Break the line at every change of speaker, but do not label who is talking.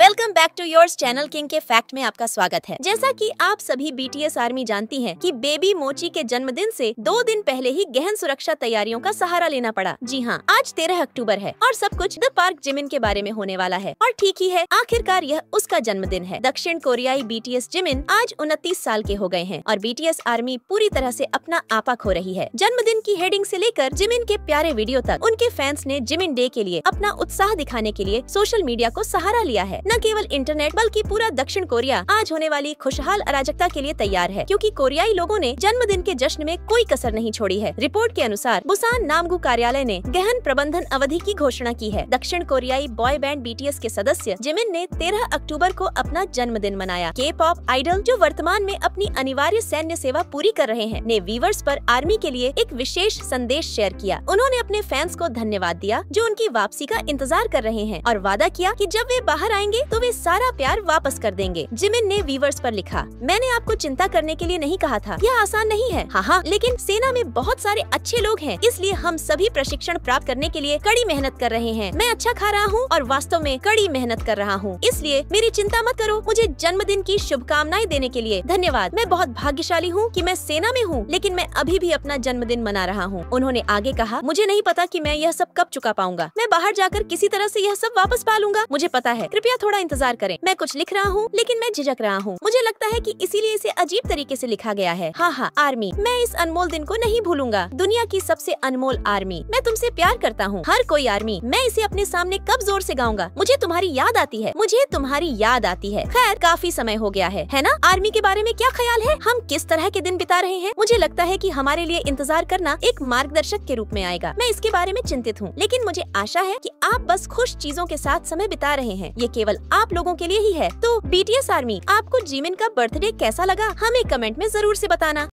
welcome back to your channel king के fact में आपका स्वागत है जैसा कि आप सभी बीटीएस आर्मी जानती हैं कि बेबी मोची के जन्मदिन से दो दिन पहले ही गहन सुरक्षा तैयारियों का सहारा लेना पड़ा जी हाँ आज तेरह अक्टूबर है और सब कुछ द पार्क जिमिन के बारे में होने वाला है और ठीक ही है आखिरकार यह उसका जन्मदिन है दक्षिण कोरियाई एस जिमिन आज उनतीस साल के हो गए हैं और एस आर्मी पूरी तरह ऐसी अपना आपा खो रही है जन्मदिन की हेडिंग ऐसी लेकर जिमिन के प्यारे वीडियो तक उनके फैंस ने जिमिन डे के लिए अपना उत्साह दिखाने के लिए सोशल मीडिया को सहारा लिया है न केवल इंटरनेट बल्कि पूरा दक्षिण कोरिया आज होने वाली खुशहाल अराजकता के लिए तैयार है क्योंकि कोरियाई लोगों ने जन्मदिन के जश्न में कोई कसर नहीं छोड़ी है रिपोर्ट के अनुसार बुसान नामगू कार्यालय ने गहन प्रबंधन अवधि की घोषणा की है दक्षिण कोरियाई बॉय बैंड बी के सदस्य जिमिन ने तेरह अक्टूबर को अपना जन्मदिन मनाया के पॉप आइडल जो वर्तमान में अपनी अनिवार्य सैन्य सेवा पूरी कर रहे हैं ने वीवर्स आरोप आर्मी के लिए एक विशेष संदेश शेयर किया उन्होंने अपने फैंस को धन्यवाद दिया जो उनकी वापसी का इंतजार कर रहे हैं और वादा किया कि जब वे बाहर आएंगे करेंगे तो वे सारा प्यार वापस कर देंगे जिमिन ने वीवर्स पर लिखा मैंने आपको चिंता करने के लिए नहीं कहा था यह आसान नहीं है हाँ हाँ लेकिन सेना में बहुत सारे अच्छे लोग हैं इसलिए हम सभी प्रशिक्षण प्राप्त करने के लिए कड़ी मेहनत कर रहे हैं मैं अच्छा खा रहा हूँ और वास्तव में कड़ी मेहनत कर रहा हूँ इसलिए मेरी चिंता मत करो मुझे जन्मदिन की शुभकामनाएं देने के लिए धन्यवाद मैं बहुत भाग्यशाली हूँ कि मैं सेना में हूँ लेकिन मैं अभी भी अपना जन्मदिन मना रहा हूँ उन्होंने आगे कहा मुझे नहीं पता कि मैं यह सब कब चुका पाऊंगा मैं बाहर जाकर किसी तरह से यह सब वापस पा लूंगा मुझे पता है कृपया थोड़ा इंतजार करें मैं कुछ लिख रहा हूँ लेकिन मैं झिझक रहा हूँ मुझे लगता है कि इसीलिए इसे अजीब तरीके से लिखा गया है हाँ हाँ आर्मी मैं इस अनमोल दिन को नहीं भूलूंगा दुनिया की सबसे अनमोल आर्मी मैं तुमसे प्यार करता हूँ हर कोई आर्मी मैं इसे अपने सामने कब जोर से गाऊंगा मुझे तुम्हारी याद आती है मुझे तुम्हारी याद आती है खैर काफी समय हो गया है है ना आर्मी के बारे में क्या ख्याल है हम किस तरह के दिन बिता रहे हैं मुझे लगता है कि हमारे लिए इंतजार करना एक मार्गदर्शक के रूप में आएगा मैं इसके बारे में चिंतित हूँ लेकिन मुझे आशा है कि आप बस खुश चीजों के साथ समय बिता रहे हैं ये केवल केवल आप लोगों के लिए ही है तो बीटीएस आर्मी आपको जीमिन का बर्थडे कैसा लगा हमें कमेंट में जरूर ऐसी बताना